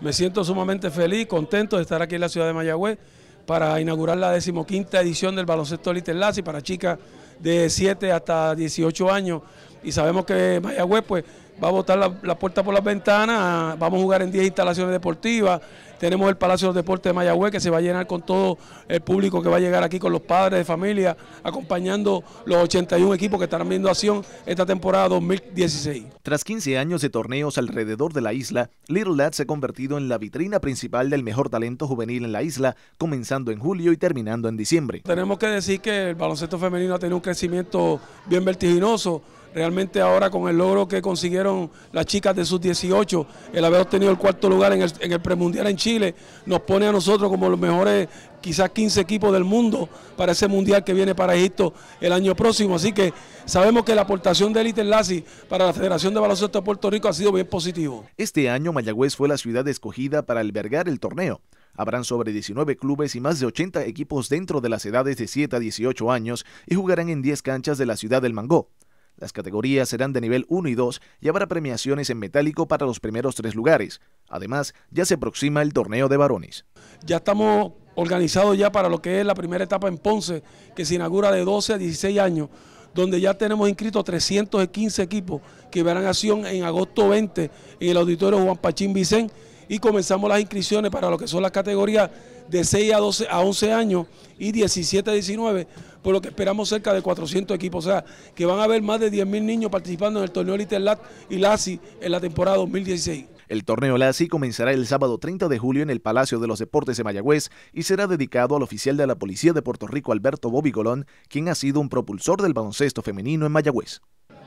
Me siento sumamente feliz, contento de estar aquí en la ciudad de Mayagüez para inaugurar la decimoquinta edición del baloncesto Literlazi para chicas de 7 hasta 18 años y sabemos que Mayagüez pues va a botar la, puerta por las ventanas, vamos a jugar en 10 instalaciones deportivas, tenemos el Palacio de Deportes de Mayagüez que se va a llenar con todo el público que va a llegar aquí con los padres de familia, acompañando los 81 equipos que estarán viendo acción esta temporada 2016. Tras 15 años de torneos alrededor de la isla, Little Lad se ha convertido en la vitrina principal del mejor talento juvenil en la isla, comenzando en julio y terminando en diciembre. Tenemos que decir que el baloncesto femenino ha tenido un crecimiento bien vertiginoso, Realmente ahora con el logro que consiguieron las chicas de sus 18, el haber obtenido el cuarto lugar en el, premundial en Chile, nos pone a nosotros como los mejores quizás 15 equipos del mundo para ese mundial que viene para Egipto el año próximo. Así que sabemos que la aportación de Elite Enlace para la Federación de Baloncesto de Puerto Rico ha sido bien positivo. Este año Mayagüez fue la ciudad escogida para albergar el torneo. Habrán sobre 19 clubes y más de 80 equipos dentro de las edades de 7 a 18 años y jugarán en 10 canchas de la ciudad del Mangó. Las categorías serán de nivel 1 y 2 y habrá premiaciones en metálico para los primeros tres lugares. Además, ya se aproxima el torneo de varones. Ya estamos organizados ya para lo que es la primera etapa en Ponce, que se inaugura de 12 a 16 años, donde ya tenemos inscritos 315 equipos que verán acción en agosto 20 en el auditorio Juan Pachín Vicente y comenzamos las inscripciones para lo que son las categorías de 6 a, 12, a 11 años y 17 a 19, por lo que esperamos cerca de 400 equipos, o sea, que van a haber más de 10.000 niños participando en el torneo Lat y LASI en la temporada 2016. El torneo LASI comenzará el sábado 30 de julio en el Palacio de los Deportes de Mayagüez y será dedicado al oficial de la Policía de Puerto Rico Alberto Bobby Colón, quien ha sido un propulsor del baloncesto femenino en Mayagüez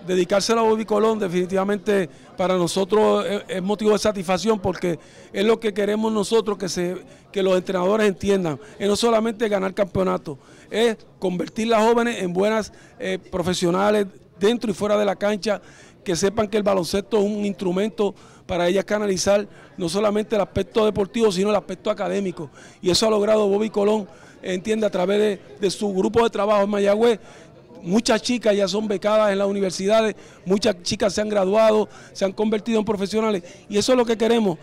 dedicárselo a Bobby Colón definitivamente para nosotros es, motivo de satisfacción porque es lo que queremos nosotros que, se, que los entrenadores entiendan, es no solamente ganar campeonato es convertir las jóvenes en buenas eh, profesionales dentro y fuera de la cancha, que sepan que el baloncesto es un instrumento para ellas canalizar no solamente el aspecto deportivo, sino el aspecto académico. Y eso ha logrado Bobby Colón, entiende, a través de, de su grupo de trabajo en Mayagüez, Muchas chicas ya son becadas en las universidades, muchas chicas se han graduado, se han convertido en profesionales y eso es lo que queremos.